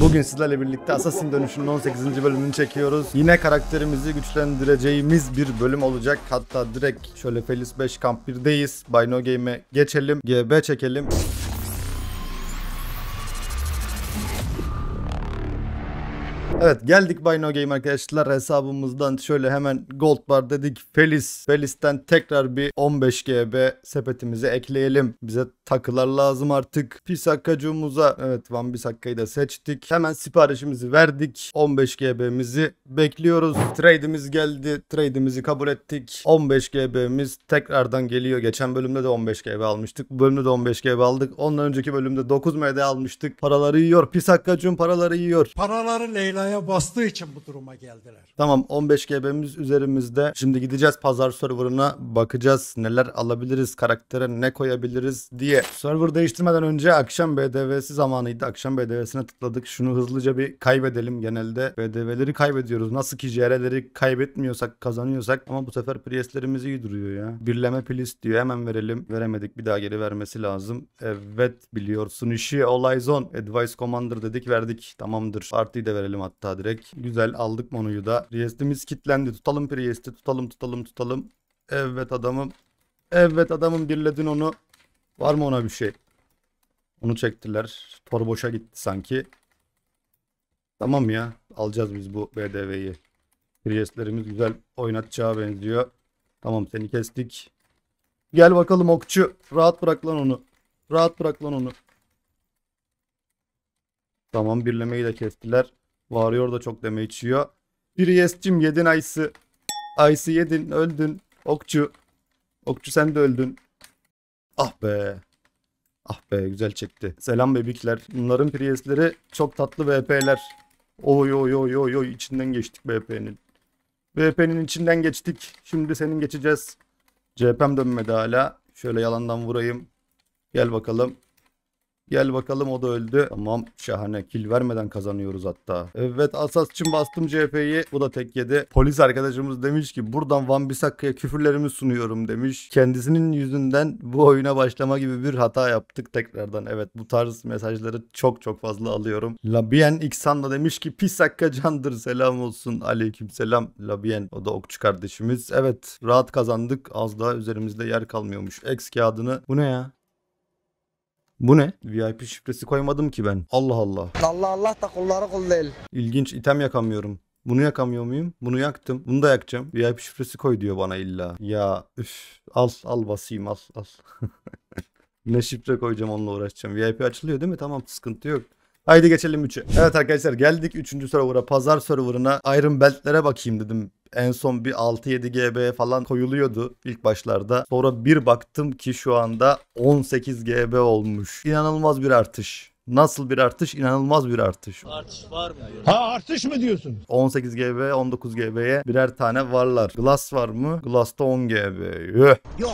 Bugün sizlerle birlikte Assassin Dönüşü'nün 18. bölümünü çekiyoruz. Yine karakterimizi güçlendireceğimiz bir bölüm olacak. Hatta direkt şöyle Felis 5 Kamp 1'deyiz. By Game'e geçelim. GB çekelim. Evet geldik Buy No Game arkadaşlar hesabımızdan şöyle hemen Gold Bar dedik Felis. Felis'ten tekrar bir 15 GB sepetimizi ekleyelim. Bize takılar lazım artık. Pisakkacuğumuza evet Van Bisakka'yı da seçtik. Hemen siparişimizi verdik. 15 GB'mizi bekliyoruz. Trade'imiz geldi. Trade'imizi kabul ettik. 15 GB'miz tekrardan geliyor. Geçen bölümde de 15 GB almıştık. Bu bölümde de 15 GB aldık. Ondan önceki bölümde 9 MD almıştık. Paraları yiyor. Pisakkacuğun paraları yiyor. Paraları Leyla'ya düğmeye bastığı için bu duruma geldiler. Tamam 15 GB'miz üzerimizde. Şimdi gideceğiz pazar serverına bakacağız neler alabiliriz, karaktere ne koyabiliriz diye. Server değiştirmeden önce akşam BDV'si zamanıydı. Akşam BDV'sine tıkladık. Şunu hızlıca bir kaybedelim. Genelde BDV'leri kaybediyoruz. Nasıl ki JR'leri kaybetmiyorsak, kazanıyorsak ama bu sefer priestlerimiz iyi duruyor ya. Birleme priest diyor. Hemen verelim. Veremedik. Bir daha geri vermesi lazım. Evet biliyorsun işi. Olay zone. Advice Commander dedik verdik. Tamamdır. Partiyi da verelim hatta hatta direkt. Güzel aldık manuyu da. Priest'imiz kitlendi. Tutalım Priest'i. Tutalım tutalım tutalım. Evet adamım. Evet adamım birledin onu. Var mı ona bir şey? Onu çektiler. Tor boşa gitti sanki. Tamam ya. Alacağız biz bu BDV'yi. Priest'lerimiz güzel oynatacağı benziyor. Tamam seni kestik. Gel bakalım okçu. Rahat bırak lan onu. Rahat bırak lan onu. Tamam birlemeyi de kestiler. Varıyor da çok deme içiyor. Priest'cim yedin Ice'ı. Ice'ı yedin öldün. Okçu. Okçu sen de öldün. Ah be. Ah be güzel çekti. Selam bebikler. Bunların Priest'leri çok tatlı VP'ler. Oy oy oy oy oy içinden geçtik VP'nin. VP'nin içinden geçtik. Şimdi senin geçeceğiz. CHP'm dönmedi hala. Şöyle yalandan vurayım. Gel bakalım. Gel bakalım o da öldü. Tamam şahane. Kill vermeden kazanıyoruz hatta. Evet asas için bastım CHP'yi. Bu da tek yedi. Polis arkadaşımız demiş ki buradan Van Bissakka'ya küfürlerimi sunuyorum demiş. Kendisinin yüzünden bu oyuna başlama gibi bir hata yaptık tekrardan. Evet bu tarz mesajları çok çok fazla alıyorum. Labien İksan da demiş ki pisakka candır selam olsun. Aleyküm selam Labien. O da okçu kardeşimiz. Evet rahat kazandık. Az daha üzerimizde yer kalmıyormuş. X kağıdını. Bu ne ya? Bu ne? VIP şifresi koymadım ki ben. Allah Allah. Allah Allah da kulları kul değil. İlginç item yakamıyorum. Bunu yakamıyor muyum? Bunu yaktım. Bunu da yakacağım. VIP şifresi koy diyor bana illa. Ya üf. Al al basayım al al. ne şifre koyacağım onunla uğraşacağım. VIP açılıyor değil mi? Tamam sıkıntı yok. Haydi geçelim 3'e. Evet arkadaşlar geldik 3. server'a pazar server'ına Iron Belt'lere bakayım dedim. En son bir 6-7 GB falan koyuluyordu ilk başlarda. Sonra bir baktım ki şu anda 18 GB olmuş. İnanılmaz bir artış. Nasıl bir artış? İnanılmaz bir artış. Artış var mı? Diyor. Ha artış mı diyorsun? 18 GB, 19 GB'ye birer tane varlar. Glass var mı? Glass'ta 10 GB. Yok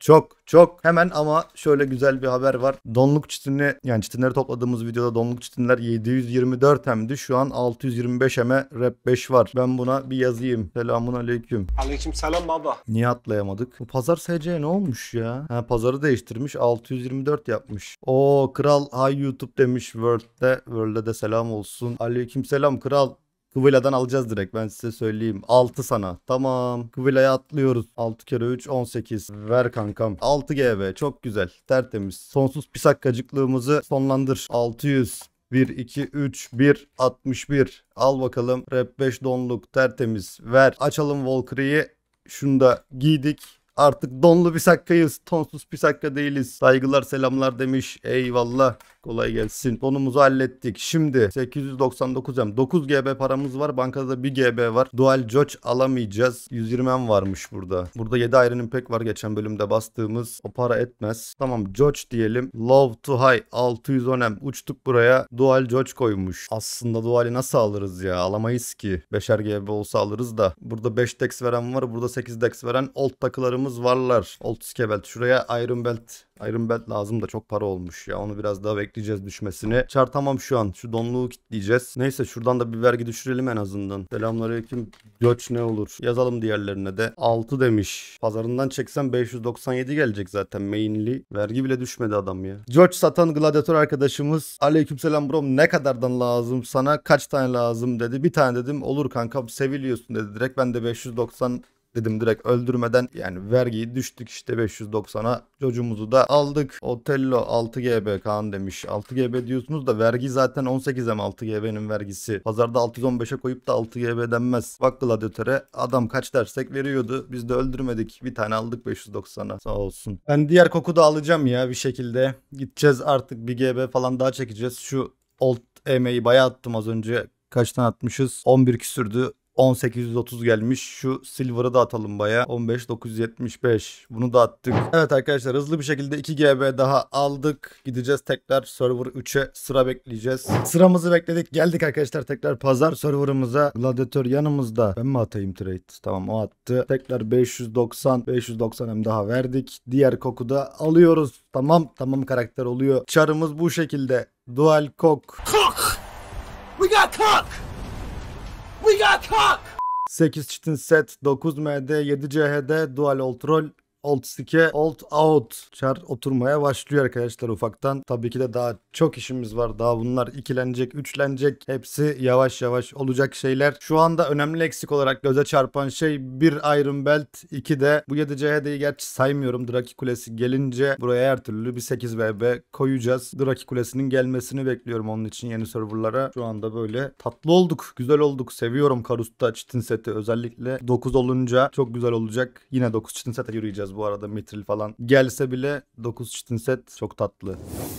Çok çok hemen ama şöyle güzel bir haber var. Donluk çitini yani çitinleri topladığımız videoda donluk çitinler 724 hemdi. Şu an 625 heme rep 5 var. Ben buna bir yazayım. Selamun aleyküm. Aleyküm selam baba. Niye atlayamadık? Bu pazar SC ne olmuş ya? Ha pazarı değiştirmiş 624 yapmış. O kral hay YouTube demiş World'de. World'e de selam olsun. Aleyküm selam kral. Kıvıla'dan alacağız direkt ben size söyleyeyim. 6 sana. Tamam. Kıvıla'ya atlıyoruz. 6 kere 3 18. Ver kankam. 6 GB çok güzel. Tertemiz. Sonsuz pisak kacıklığımızı sonlandır. 600. 1 2 3 1 61. Al bakalım. Rep 5 donluk tertemiz. Ver. Açalım Valkyrie'yi. Şunu da giydik. Artık donlu bir sakkayız. Tonsuz bir sakka değiliz. Saygılar selamlar demiş. Eyvallah. Kolay gelsin. Konumuzu hallettik. Şimdi 899 M. 9 GB paramız var. Bankada da 1 GB var. Dual Joç alamayacağız. 120 M varmış burada. Burada 7 Iron pek var. Geçen bölümde bastığımız. O para etmez. Tamam Joç diyelim. Love to High 610 M. Uçtuk buraya. Dual Joç koymuş. Aslında Dual'i nasıl alırız ya? Alamayız ki. 5'er GB olsa alırız da. Burada 5 dex veren var. Burada 8 dex veren old takılarımız varlar. Old skebelt. Şuraya Iron Belt Iron Belt lazım da çok para olmuş ya. Onu biraz daha bekleyeceğiz düşmesini. Çartamam şu an. Şu donluğu kitleyeceğiz. Neyse şuradan da bir vergi düşürelim en azından. Selamünaleyküm. Göç ne olur? Yazalım diğerlerine de. 6 demiş. Pazarından çeksem 597 gelecek zaten mainly. Vergi bile düşmedi adam ya. George satan gladiator arkadaşımız. Aleykümselam bro, ne kadardan lazım sana? Kaç tane lazım dedi. Bir tane dedim. Olur kanka seviliyorsun dedi. Direkt ben de 590 dedim direkt öldürmeden yani vergiyi düştük işte 590'a çocuğumuzu da aldık. Otello 6 GB Kaan demiş. 6 GB diyorsunuz da vergi zaten 18'e mi 6 GB'nin vergisi. Pazarda 615'e koyup da 6 GB denmez. Bak Gladiator'e adam kaç dersek veriyordu. Biz de öldürmedik. Bir tane aldık 590'a. Sağ olsun. Ben diğer koku da alacağım ya bir şekilde. Gideceğiz artık 1 GB falan daha çekeceğiz. Şu Alt emeği bayağı attım az önce. Kaçtan atmışız? 11 küsürdü. 1830 gelmiş. Şu silver'ı da atalım baya. 15975. Bunu da attık. Evet arkadaşlar hızlı bir şekilde 2 GB daha aldık. Gideceğiz tekrar server 3'e sıra bekleyeceğiz. Sıramızı bekledik. Geldik arkadaşlar tekrar pazar server'ımıza. Gladiator yanımızda. Ben mi atayım trade? Tamam o attı. Tekrar 590 590 hem daha verdik. Diğer koku da alıyoruz. Tamam tamam karakter oluyor. Çarımız bu şekilde. Dual kok. Kok! We got kok! we 8 çitin set, 9 MD, 7 CHD, dual old alt stike alt out çar oturmaya başlıyor arkadaşlar ufaktan. Tabii ki de daha çok işimiz var. Daha bunlar ikilenecek, üçlenecek. Hepsi yavaş yavaş olacak şeyler. Şu anda önemli eksik olarak göze çarpan şey bir Iron Belt, iki de bu 7 CHD'yi gerçi saymıyorum. Draki Kulesi gelince buraya her türlü bir 8 BB koyacağız. Draki Kulesi'nin gelmesini bekliyorum onun için yeni serverlara. Şu anda böyle tatlı olduk, güzel olduk. Seviyorum Karus'ta çitin seti özellikle 9 olunca çok güzel olacak. Yine 9 çitin sete yürüyeceğiz bu arada Mitril falan. Gelse bile 9 çitin set çok tatlı.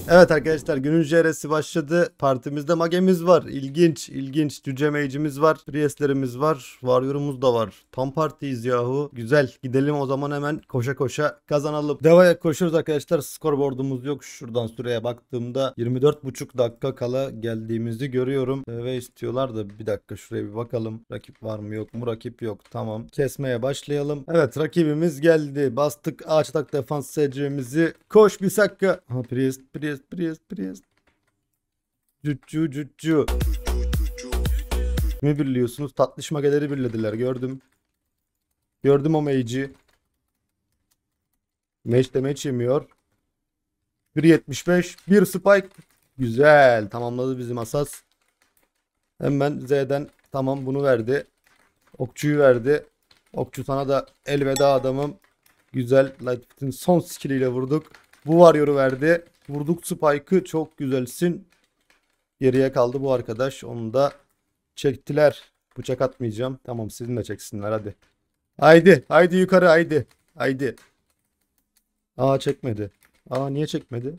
Evet arkadaşlar günün JR'si başladı. Partimizde magemiz var. İlginç, ilginç. Cüce mage'imiz var. Priestlerimiz var. Warrior'umuz da var. Tam partiyiz yahu. Güzel. Gidelim o zaman hemen koşa koşa kazanalım. Devaya koşuyoruz arkadaşlar. Skorboardumuz yok. Şuradan süreye baktığımda 24,5 dakika kala geldiğimizi görüyorum. Ve istiyorlar da bir dakika şuraya bir bakalım. Rakip var mı yok mu? Rakip yok. Tamam. Kesmeye başlayalım. Evet rakibimiz geldi. Bak bastık. Açtık defans secremizi. Koş bir dakika. Aha priest priest priest priest. Cüccü cüccü. Mi birliyorsunuz? Tatlış mageleri birlediler gördüm. Gördüm o mage'i. Mage demeç yemiyor. 1.75 bir spike. Güzel tamamladı bizim asas. Hemen Z'den tamam bunu verdi. Okçuyu verdi. Okçu sana da elveda adamım. Güzel. Lightfit'in son skilliyle vurduk. Bu Warrior'u verdi. Vurduk Spike'ı. Çok güzelsin. Geriye kaldı bu arkadaş. Onu da çektiler. Bıçak atmayacağım. Tamam sizin de çeksinler hadi. Haydi. Haydi yukarı haydi. Haydi. Aa çekmedi. Aa niye çekmedi?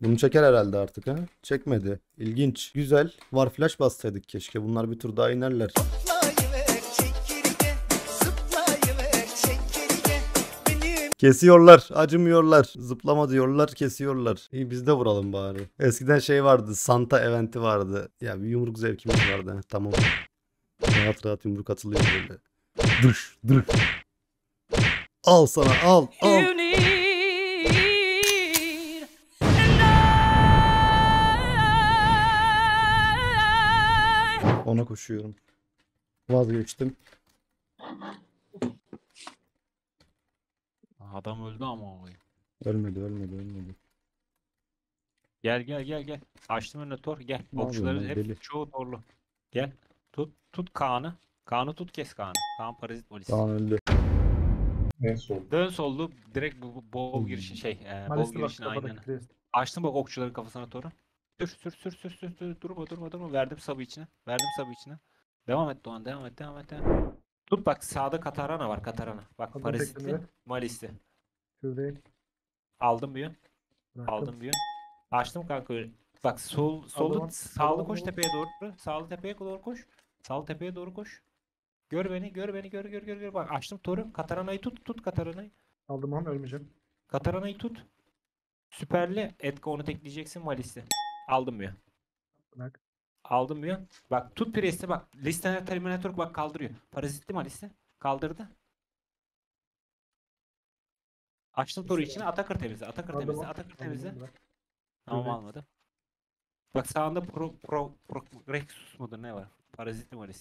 Bunu çeker herhalde artık ha. Çekmedi. İlginç. Güzel. Var flash bassaydık keşke. Bunlar bir tur daha inerler. Kesiyorlar, acımıyorlar. Zıplama diyorlar, kesiyorlar. İyi biz de vuralım bari. Eskiden şey vardı, Santa eventi vardı. Ya bir yumruk zevkimiz vardı. Tamam. Rahat rahat yumruk atılıyor böyle. Dırş, dırş. Al sana, al, al. Ona koşuyorum. Vazgeçtim adam öldü ama olayım. Ölmedi ölmedi ölmedi. Gel gel gel gel. Açtım önüne tor gel. Ne hep deli? çoğu torlu. Gel. Tut tut Kaan'ı. Kaan'ı tut kes Kaan'ı. Kaan parazit polis. Kaan öldü. Dön soldu, direkt bu- bu bol hmm. girişin şey. E, bol Maalesef girişin bak aynen. Açtım bak okçuların kafasına toru. Sür sür sür sür sür sür durma durma durma verdim sabı içine. Verdim sabı içine. Devam et Doğan devam et devam et devam. et. Tut bak sağda Katarana var Katarana. Bak Aldım parazitli, malisli. Aldım bir yön. Aldım bir yön. Açtım kanka. Bak sol solda sağlı koş tepeye doğru. Sağlı tepeye doğru koş. Sağlı tepeye doğru koş. Gör beni, gör beni, gör gör gör gör. Bak açtım torun Katarana'yı tut, tut Katarana'yı. Aldım han ölmeyeceğim. Katarana'yı tut. Süperli. Etka onu tekleyeceksin Malis'i. Aldım ya. Bırak. Aldım diyor. Bak tut presi bak. Listener Terminator bak kaldırıyor. Parazitli mi Kaldırdı. Açtım soru için Atakır temizle. Atakır Aldım. temizle. Atakır temizle. Aldım. Tamam almadı. Bak sağında pro, pro, pro, Rexus mudur ne var? Parazitli mi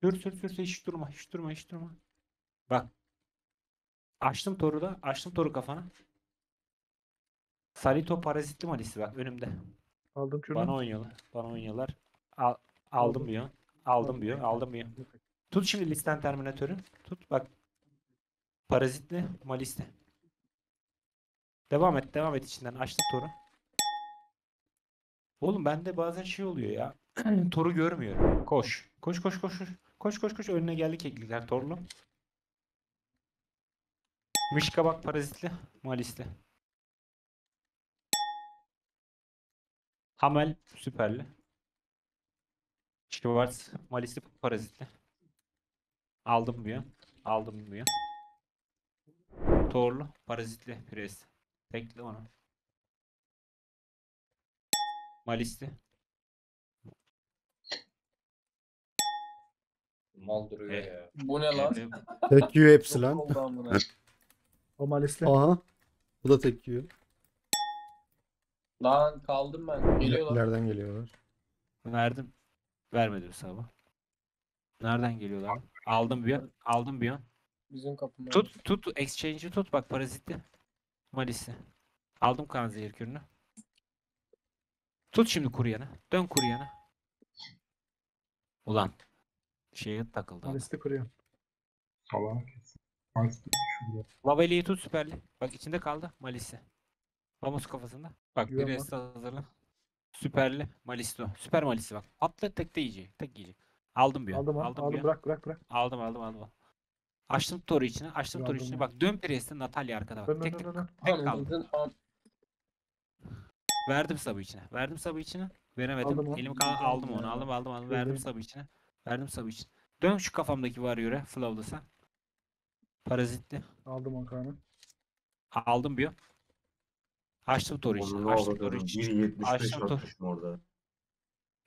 Sür sür sür sür. hiç durma hiç durma hiç durma. Bak. Açtım toru da açtım toru kafana. Sarito parasitli malisi bak önümde. Aldım şunu. Bana oynuyorlar. Bana oynuyorlar. Al, aldım diyor. Aldım diyor. Aldım diyor. Tut şimdi listen terminatörü. Tut bak. Parazitli maliste. Devam et. Devam et içinden. Açtım toru. Oğlum bende bazen şey oluyor ya. toru görmüyorum. Koş. Koş koş koş. Koş koş koş. Önüne geldi keklikler torlu. Mişka bak parazitli. Malisli. Hamel süperli. Schwartz malisli parazitli. Aldım diyor. Aldım diyor. Torlu parazitli pres. Tekli onu. Malisti. Mal duruyor ya. Bu ne lan? Tek yiyor hepsi lan. O malisti. Aha. Bu da tek Lan kaldım ben. Geliyorlar. Nereden geliyorlar? Verdim. Vermedi hesabı. Nereden geliyorlar? Aldım bir an. Aldım bir an. Bizim kapımız. Tut tut. Exchange'i tut bak parazitli. Malisi. Aldım kan zehir kürünü. Tut şimdi kuryana. Dön kuryana. Ulan. Şeye takıldı. Malisi kuruyor. Salam. Lavali'yi tut süperli. Bak içinde kaldı Malisi. Ramos kafasında. Bak bir Güven resta hazırla. Süperli. Malisto. Süper malisto. bak. Atla tek de yiyecek. Tek yiyecek. Aldım bir. an, Aldım aldım, bir an. bırak bırak bırak. Aldım aldım aldım. Açtım toru içine. Açtım toru içine. Bak dön Priest'e Natalya arkada bak. Tek dön, tek dön, dön. tek kaldı. Verdim sabı içine. Verdim sabı içine. Veremedim. Aldım Elim kaldı. aldım onu. Aldım aldım aldım. Verdim sabı içine. Verdim sabı içine. Dön şu kafamdaki varıyor'a. Flawless'a. Parazitli. Aldım Hakan'ı. Aldım bir. Açtım toru için. Onu Açtım toru için. 1.75 Açtım orada.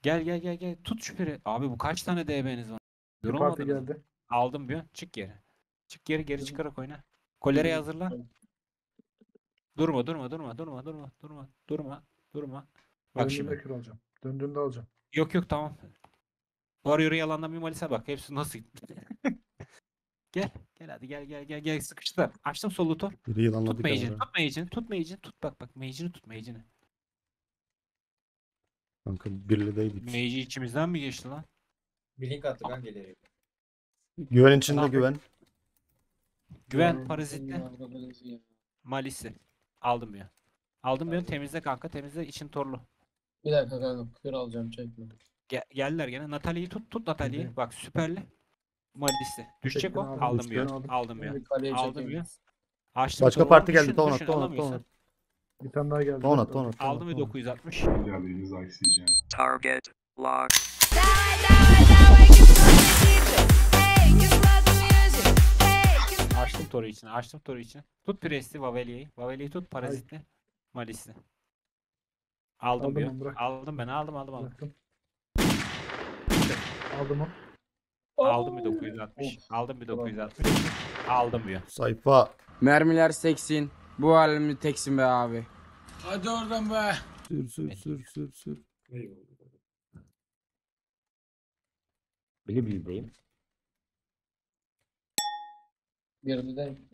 Gel gel gel gel. Tut şüpheli. Abi bu kaç tane DB'niz var? Yorulmadınız. geldi. Aldım bir. Çık geri. Çık geri geri çıkarak oyna. Kolereyi hazırla. Durma durma durma durma durma durma durma durma. Bak Döndüğümde şimdi. alacağım. Döndüğümde alacağım. Yok yok tamam. Warrior'ı yalandan bir Malis'e bak. Hepsi nasıl gitti. Gel. Gel hadi gel gel gel gel sıkıştılar. Açtım sol lootu. Biri yılanladı Tutma Mage'ini kamera. tutma Mage'ini tut Mage'ini tut bak bak Mage'ini tut Mage'ini. Kanka birlideydik. Mage'i içimizden mi geçti lan? Bir link attı ben gelir. Güven içinde güven. Güven parazitle malisi. Aldım ya. Aldım yön temizle kanka temizle için torlu. Bir dakika kanka kır alacağım çekme. Ge- geldiler gene. Natalia'yı tut tut Natalia'yı. Bak süperli. Malisi. Düşecek o. Aldım, aldım bir yön. Aldım bir yön. Aldım bir yön. Açtım. Başka parti geldi. Ton at, ton at, ton at. Bir tane daha geldi. Ton at, ton at. Aldım bir 960. Geldiğimiz IC'ye. Target lock. Açtım toru için, açtım toru için. Tut Priest'i, Vaveli'yi. Vaveli'yi tut, Parazit'le. Malis'i. Aldım, aldım bir. Aldım ben, aldım, aldım, aldım. Aldım o. Aldım bir 960. Aldım bir 960. Aldım ya. Sayfa. Mermiler seksin. Bu halimi teksin be abi. Hadi oradan be. Sür sür sür sür sür. Bili bildeyim. Yarımdayım.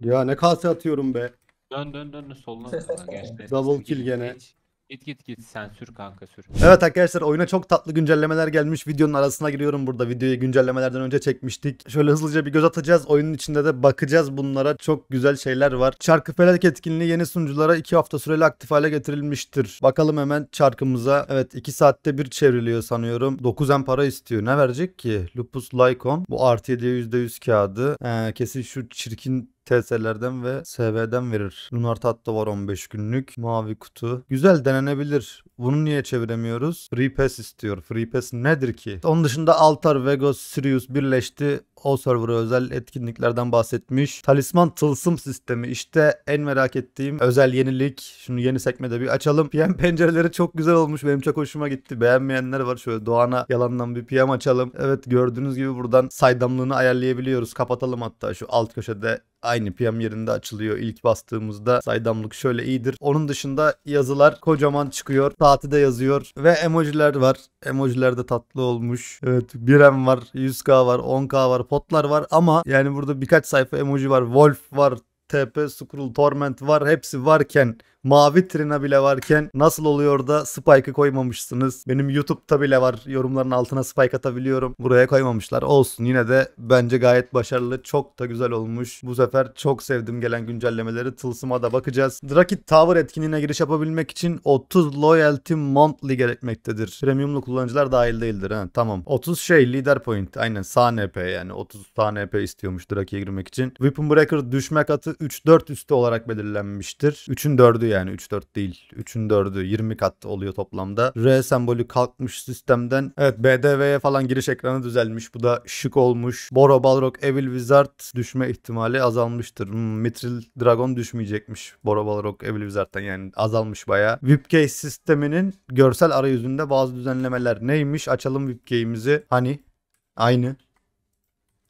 Ya ne kase atıyorum be. Dön dön dön soluna. Gerçekten. Double kill gene. Geç. Git git git sen sür kanka sür. Evet arkadaşlar oyuna çok tatlı güncellemeler gelmiş. Videonun arasına giriyorum burada. Videoyu güncellemelerden önce çekmiştik. Şöyle hızlıca bir göz atacağız. Oyunun içinde de bakacağız bunlara. Çok güzel şeyler var. Çarkı Felak etkinliği yeni sunuculara 2 hafta süreli aktif hale getirilmiştir. Bakalım hemen çarkımıza. Evet 2 saatte bir çevriliyor sanıyorum. 9 en para istiyor. Ne verecek ki? Lupus Lycon. Bu artı 7'ye %100 kağıdı. Ee, kesin şu çirkin TS'lerden ve SV'den verir. Lunar tat var 15 günlük. Mavi kutu. Güzel denenebilir. Bunu niye çeviremiyoruz? Free Pass istiyor. Free Pass nedir ki? Onun dışında Altar, Vegos, Sirius birleşti o server'a özel etkinliklerden bahsetmiş. Talisman tılsım sistemi işte en merak ettiğim özel yenilik. Şunu yeni sekmede bir açalım. PM pencereleri çok güzel olmuş. Benim çok hoşuma gitti. Beğenmeyenler var. Şöyle Doğan'a yalandan bir PM açalım. Evet gördüğünüz gibi buradan saydamlığını ayarlayabiliyoruz. Kapatalım hatta şu alt köşede aynı PM yerinde açılıyor İlk bastığımızda saydamlık şöyle iyidir. Onun dışında yazılar kocaman çıkıyor. Saati de yazıyor ve emojiler var. Emojiler de tatlı olmuş. Evet 1M var, 100K var, 10K var, potlar var ama yani burada birkaç sayfa emoji var. Wolf var, TP Scroll, Torment var hepsi varken Mavi Trina bile varken nasıl oluyor da Spike'ı koymamışsınız? Benim YouTube'da bile var. Yorumların altına Spike atabiliyorum. Buraya koymamışlar. Olsun yine de bence gayet başarılı. Çok da güzel olmuş. Bu sefer çok sevdim gelen güncellemeleri. Tılsıma da bakacağız. Drakit Tower etkinliğine giriş yapabilmek için 30 Loyalty Monthly gerekmektedir. Premiumlu kullanıcılar dahil değildir. Ha, tamam. 30 şey Leader Point. Aynen sağ NP yani. 30 sağ NP istiyormuş Draki'ye girmek için. Weapon Breaker düşme katı 3-4 üstü olarak belirlenmiştir. 3'ün 4'ü yani 3-4 değil. 3'ün 4'ü 20 kat oluyor toplamda. R sembolü kalkmış sistemden. Evet BDV'ye falan giriş ekranı düzelmiş. Bu da şık olmuş. Boro Balrog Evil Wizard düşme ihtimali azalmıştır. Hmm, Mithril Dragon düşmeyecekmiş. Boro Balrog Evil Wizard'dan yani azalmış baya. Whipcase sisteminin görsel arayüzünde bazı düzenlemeler neymiş? Açalım Whipcase'imizi. Hani aynı.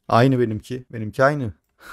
Aynı benimki. Benimki aynı.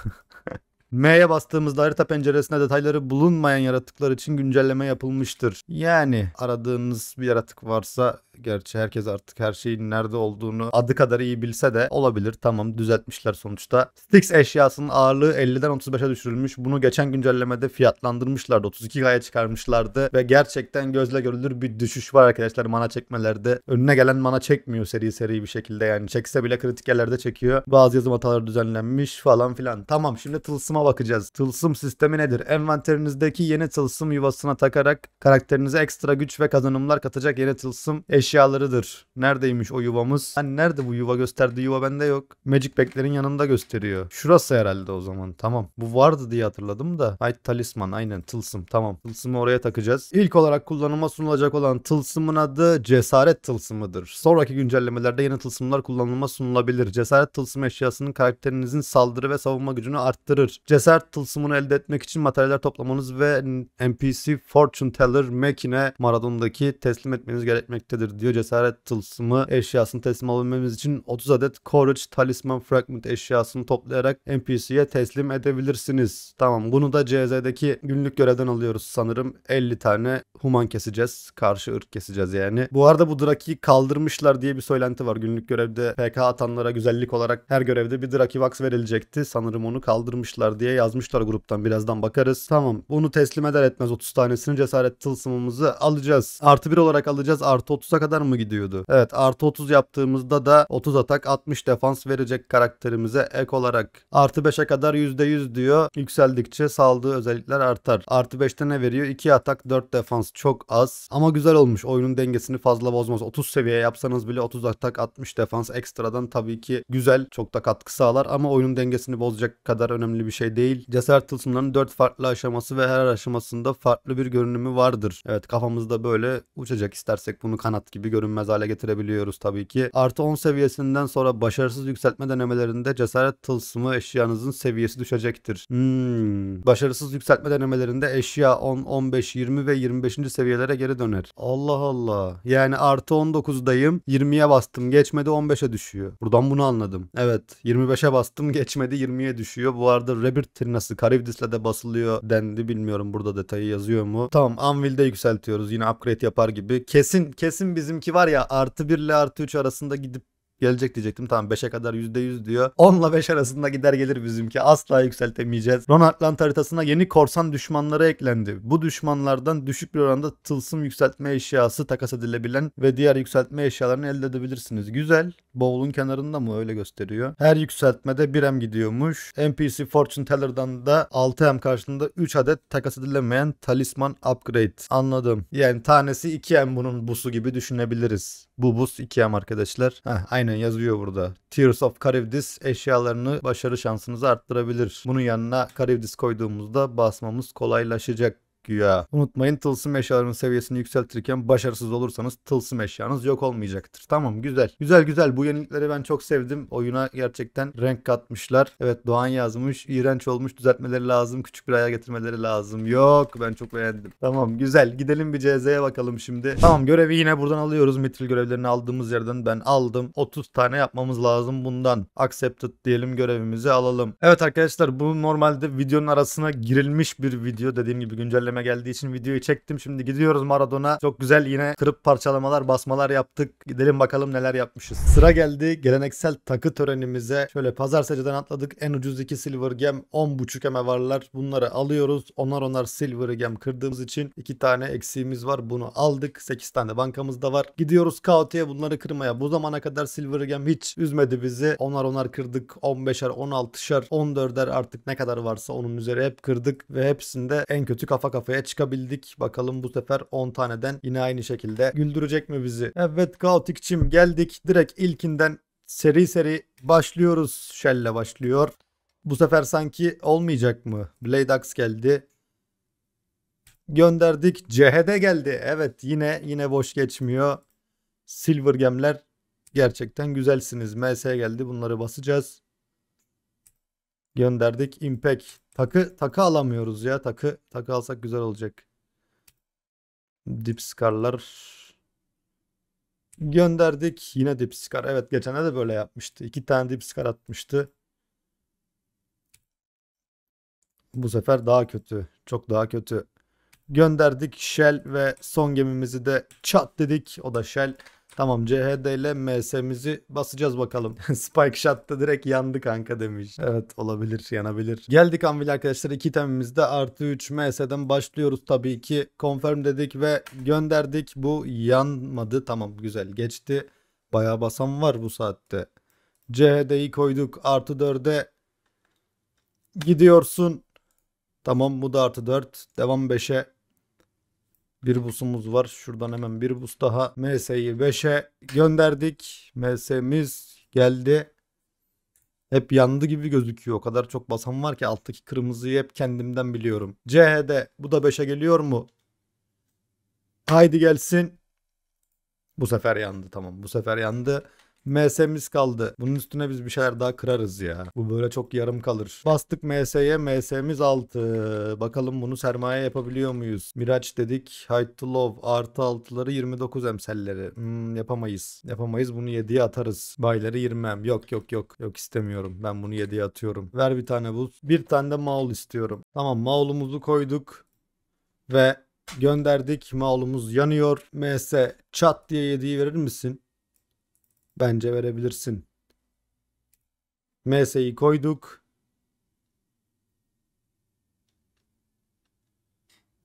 M'ye bastığımızda harita penceresinde detayları bulunmayan yaratıklar için güncelleme yapılmıştır. Yani aradığınız bir yaratık varsa Gerçi herkes artık her şeyin nerede olduğunu adı kadar iyi bilse de olabilir. Tamam düzeltmişler sonuçta. Stix eşyasının ağırlığı 50'den 35'e düşürülmüş. Bunu geçen güncellemede fiyatlandırmışlardı. 32 gaya çıkarmışlardı ve gerçekten gözle görülür bir düşüş var arkadaşlar mana çekmelerde. Önüne gelen mana çekmiyor seri seri bir şekilde yani. Çekse bile kritik yerlerde çekiyor. Bazı yazım hataları düzenlenmiş falan filan. Tamam şimdi tılsıma bakacağız. Tılsım sistemi nedir? Envanterinizdeki yeni tılsım yuvasına takarak karakterinize ekstra güç ve kazanımlar katacak yeni tılsım eşya eşyalarıdır. Neredeymiş o yuvamız? Hani nerede bu yuva gösterdiği yuva bende yok. Magic Back'lerin yanında gösteriyor. Şurası herhalde o zaman. Tamam. Bu vardı diye hatırladım da. Ay talisman aynen tılsım. Tamam. Tılsımı oraya takacağız. İlk olarak kullanıma sunulacak olan tılsımın adı cesaret tılsımıdır. Sonraki güncellemelerde yeni tılsımlar kullanıma sunulabilir. Cesaret tılsımı eşyasının karakterinizin saldırı ve savunma gücünü arttırır. Cesaret tılsımını elde etmek için materyaller toplamanız ve NPC Fortune Teller Mekin'e Maradon'daki teslim etmeniz gerekmektedir cesaret diyor. Cesaret tılsımı eşyasını teslim alabilmemiz için 30 adet Courage Talisman Fragment eşyasını toplayarak NPC'ye teslim edebilirsiniz. Tamam bunu da CZ'deki günlük görevden alıyoruz sanırım. 50 tane human keseceğiz. Karşı ırk keseceğiz yani. Bu arada bu Draki'yi kaldırmışlar diye bir söylenti var. Günlük görevde PK atanlara güzellik olarak her görevde bir Draki Vax verilecekti. Sanırım onu kaldırmışlar diye yazmışlar gruptan. Birazdan bakarız. Tamam bunu teslim eder etmez 30 tanesini cesaret tılsımımızı alacağız. Artı 1 olarak alacağız. Artı 30'a kadar kadar mı gidiyordu? Evet artı 30 yaptığımızda da 30 atak 60 defans verecek karakterimize ek olarak. Artı 5'e kadar %100 diyor. Yükseldikçe saldığı özellikler artar. Artı 5'te ne veriyor? 2 atak 4 defans çok az. Ama güzel olmuş. Oyunun dengesini fazla bozmaz. 30 seviye yapsanız bile 30 atak 60 defans ekstradan tabii ki güzel. Çok da katkı sağlar ama oyunun dengesini bozacak kadar önemli bir şey değil. Cesaret tılsımlarının 4 farklı aşaması ve her aşamasında farklı bir görünümü vardır. Evet kafamızda böyle uçacak istersek bunu kanat gibi gibi görünmez hale getirebiliyoruz tabii ki. Artı 10 seviyesinden sonra başarısız yükseltme denemelerinde cesaret tılsımı eşyanızın seviyesi düşecektir. Hmm. Başarısız yükseltme denemelerinde eşya 10, 15, 20 ve 25. seviyelere geri döner. Allah Allah. Yani artı 19'dayım. 20'ye bastım. Geçmedi 15'e düşüyor. Buradan bunu anladım. Evet. 25'e bastım. Geçmedi 20'ye düşüyor. Bu arada Rabbit tırnası Karibdis'le de basılıyor dendi. Bilmiyorum burada detayı yazıyor mu. Tamam. Anvil'de yükseltiyoruz. Yine upgrade yapar gibi. Kesin kesin bizimki var ya artı 1 ile artı 3 arasında gidip gelecek diyecektim. Tamam 5'e kadar %100 diyor. 10 ile 5 arasında gider gelir bizimki. Asla yükseltemeyeceğiz. Ron Ronald haritasına yeni korsan düşmanları eklendi. Bu düşmanlardan düşük bir oranda tılsım yükseltme eşyası takas edilebilen ve diğer yükseltme eşyalarını elde edebilirsiniz. Güzel. Bowl'un kenarında mı öyle gösteriyor. Her yükseltmede 1M gidiyormuş. NPC Fortune Teller'dan da 6M karşılığında 3 adet takas edilemeyen talisman upgrade. Anladım. Yani tanesi 2M bunun busu gibi düşünebiliriz. Bu buz Ikea'm arkadaşlar. Heh, aynen yazıyor burada. Tears of Karibdis eşyalarını başarı şansınızı arttırabilir. Bunun yanına Karibdis koyduğumuzda basmamız kolaylaşacak güya. Unutmayın tılsım eşyaların seviyesini yükseltirken başarısız olursanız tılsım eşyanız yok olmayacaktır. Tamam güzel. Güzel güzel bu yenilikleri ben çok sevdim. Oyuna gerçekten renk katmışlar. Evet Doğan yazmış. iğrenç olmuş düzeltmeleri lazım. Küçük bir ayağa getirmeleri lazım. Yok ben çok beğendim. Tamam güzel. Gidelim bir CZ'ye bakalım şimdi. Tamam görevi yine buradan alıyoruz. Mitril görevlerini aldığımız yerden ben aldım. 30 tane yapmamız lazım bundan. Accepted diyelim görevimizi alalım. Evet arkadaşlar bu normalde videonun arasına girilmiş bir video. Dediğim gibi güncelleme gündeme geldiği için videoyu çektim. Şimdi gidiyoruz Maradona. Çok güzel yine kırıp parçalamalar, basmalar yaptık. Gidelim bakalım neler yapmışız. Sıra geldi geleneksel takı törenimize. Şöyle pazar seceden atladık. En ucuz 2 silver gem 10.5 eme varlar. Bunları alıyoruz. Onar onar silver gem kırdığımız için 2 tane eksiğimiz var. Bunu aldık. 8 tane bankamızda var. Gidiyoruz KOT'ye bunları kırmaya. Bu zamana kadar silver gem hiç üzmedi bizi. Onar onar kırdık. 15'er, 16'şer, 14'er artık ne kadar varsa onun üzeri hep kırdık ve hepsinde en kötü kafa kafa sofraya çıkabildik. Bakalım bu sefer 10 taneden yine aynı şekilde güldürecek mi bizi? Evet kaotikçim geldik. Direkt ilkinden seri seri başlıyoruz. Shell'le başlıyor. Bu sefer sanki olmayacak mı? Blade Axe geldi gönderdik. CHD geldi. Evet yine yine boş geçmiyor. Silver gemler gerçekten güzelsiniz. MS geldi. Bunları basacağız. Gönderdik. Impact Takı takı alamıyoruz ya. Takı takı alsak güzel olacak. Dipskarlar gönderdik. Yine dipskar. Evet geçene de böyle yapmıştı. İki tane dipskar atmıştı. Bu sefer daha kötü. Çok daha kötü. Gönderdik Shell ve son gemimizi de çat dedik. O da Shell. Tamam CHD ile MS'mizi basacağız bakalım. Spike Shot'ta direkt yandı kanka demiş. Evet olabilir yanabilir. Geldik Anvil arkadaşlar iki temimizde artı 3 MS'den başlıyoruz tabii ki. Confirm dedik ve gönderdik. Bu yanmadı tamam güzel geçti. Baya basan var bu saatte. CHD'yi koyduk artı 4'e gidiyorsun. Tamam bu da artı 4. Devam 5'e bir busumuz var. Şuradan hemen bir bus daha. MS'yi 5'e gönderdik. MS'miz geldi. Hep yandı gibi gözüküyor. O kadar çok basan var ki alttaki kırmızıyı hep kendimden biliyorum. CHD bu da 5'e geliyor mu? Haydi gelsin. Bu sefer yandı tamam. Bu sefer yandı. MS'miz kaldı. Bunun üstüne biz bir şeyler daha kırarız ya. Bu böyle çok yarım kalır. Bastık MS'ye. MS'miz 6. Bakalım bunu sermaye yapabiliyor muyuz? Miraç dedik. Height to Love. Artı 6'ları 29 emselleri. Hmm, yapamayız. Yapamayız. Bunu 7'ye atarız. Bayları 20 em. Yok yok yok. Yok istemiyorum. Ben bunu 7'ye atıyorum. Ver bir tane bu. Bir tane de Maul istiyorum. Tamam Maul'umuzu koyduk. Ve gönderdik. Maul'umuz yanıyor. MS çat diye 7'yi verir misin? Bence verebilirsin. MS'yi koyduk.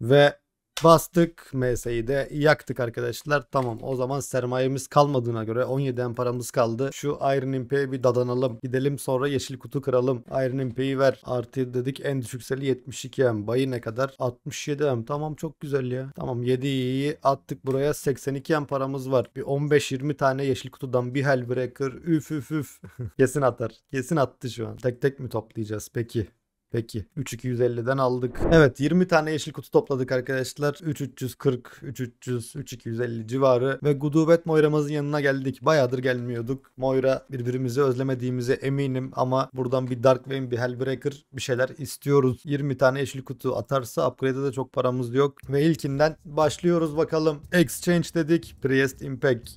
Ve Bastık MS'yi de yaktık arkadaşlar. Tamam o zaman sermayemiz kalmadığına göre 17'den paramız kaldı. Şu Iron Impey'e bir dadanalım. Gidelim sonra yeşil kutu kıralım. Iron Impey'i ver. Artı dedik en düşükseli 72 hem. Bayı ne kadar? 67 hem. Tamam çok güzel ya. Tamam 7'yi attık buraya. 82 hem paramız var. Bir 15-20 tane yeşil kutudan bir Hellbreaker. Üf üf üf. kesin atar. Kesin attı şu an. Tek tek mi toplayacağız? Peki. Peki 3250'den aldık. Evet 20 tane yeşil kutu topladık arkadaşlar. 3340, 3300, 3250 civarı ve Gudubet Moira'mızın yanına geldik. Bayağıdır gelmiyorduk. Moira birbirimizi özlemediğimize eminim ama buradan bir Darkwing, bir Hellbreaker bir şeyler istiyoruz. 20 tane yeşil kutu atarsa upgrade'de de çok paramız yok. Ve ilkinden başlıyoruz bakalım. Exchange dedik. Priest Impact.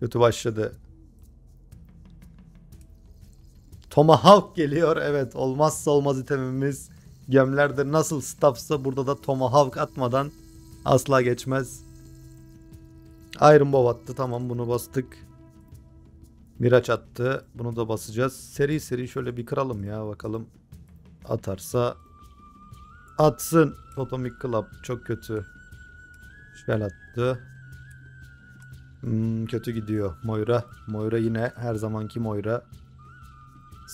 Kötü başladı. Tomahawk geliyor. Evet olmazsa olmaz itemimiz. Gemlerde nasıl staffsa burada da Tomahawk atmadan asla geçmez. Iron Bow attı. Tamam bunu bastık. Miraç attı. Bunu da basacağız. Seri seri şöyle bir kıralım ya bakalım. Atarsa atsın. Atomic Club çok kötü. Şel attı. Hmm, kötü gidiyor Moira. Moira yine her zamanki Moira.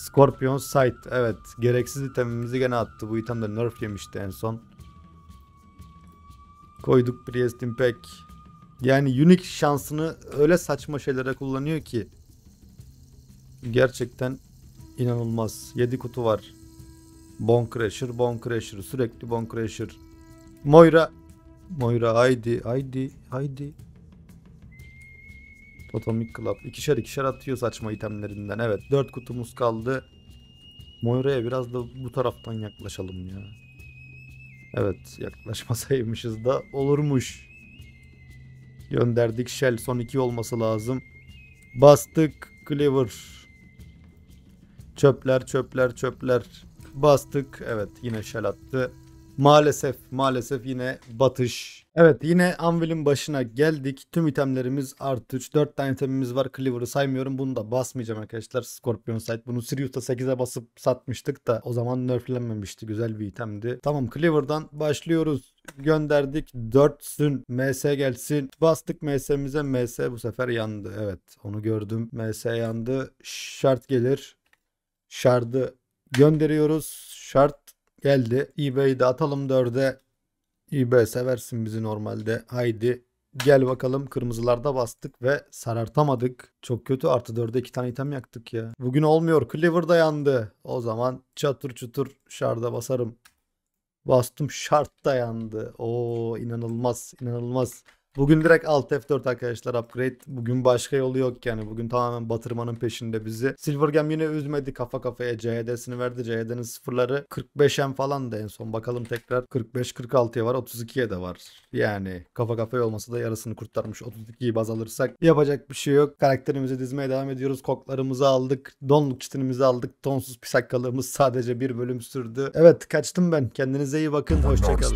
Scorpion Sight. Evet. Gereksiz itemimizi gene attı. Bu item de nerf yemişti en son. Koyduk Priest Impact. Yani unique şansını öyle saçma şeylere kullanıyor ki. Gerçekten inanılmaz. 7 kutu var. Bone Crusher, Bone Crusher. Sürekli Bone Crusher. Moira. Moira haydi haydi haydi. Totemik Club. İkişer ikişer atıyor saçma itemlerinden. Evet. Dört kutumuz kaldı. Moira'ya biraz da bu taraftan yaklaşalım ya. Evet. Yaklaşmasaymışız da olurmuş. Gönderdik Shell. Son iki olması lazım. Bastık. Cleaver. Çöpler çöpler çöpler. Bastık. Evet. Yine Shell attı. Maalesef maalesef yine batış. Evet yine Anvil'in başına geldik. Tüm itemlerimiz artı 3. 4 tane itemimiz var. Cleaver'ı saymıyorum. Bunu da basmayacağım arkadaşlar. Scorpion Sight. Bunu Sirius'ta 8'e basıp satmıştık da o zaman nerflenmemişti. Güzel bir itemdi. Tamam Cleaver'dan başlıyoruz. Gönderdik. 4'sün. MS gelsin. Bastık MS'mize. MS bu sefer yandı. Evet onu gördüm. MS yandı. Şart gelir. Şardı gönderiyoruz. Şart Geldi. eBay'i de atalım 4'e. eBay seversin bizi normalde. Haydi. Gel bakalım kırmızılarda bastık ve sarartamadık. Çok kötü artı 4'e 2 tane item yaktık ya. Bugün olmuyor. Cleaver da yandı. O zaman çatır çutur şarda basarım. Bastım şart da yandı. Oo inanılmaz inanılmaz. Bugün direkt Alt F4 arkadaşlar upgrade. Bugün başka yolu yok yani. Bugün tamamen batırmanın peşinde bizi. Silver gem yine üzmedi kafa kafaya. CHD'sini verdi. CHD'nin sıfırları 45M falan da en son. Bakalım tekrar 45-46'ya var. 32'ye de var. Yani kafa kafaya olmasa da yarısını kurtarmış. 32'yi baz alırsak yapacak bir şey yok. Karakterimizi dizmeye devam ediyoruz. Koklarımızı aldık. Donluk çitinimizi aldık. Tonsuz pisakkalığımız sadece bir bölüm sürdü. Evet kaçtım ben. Kendinize iyi bakın. Hoşçakalın.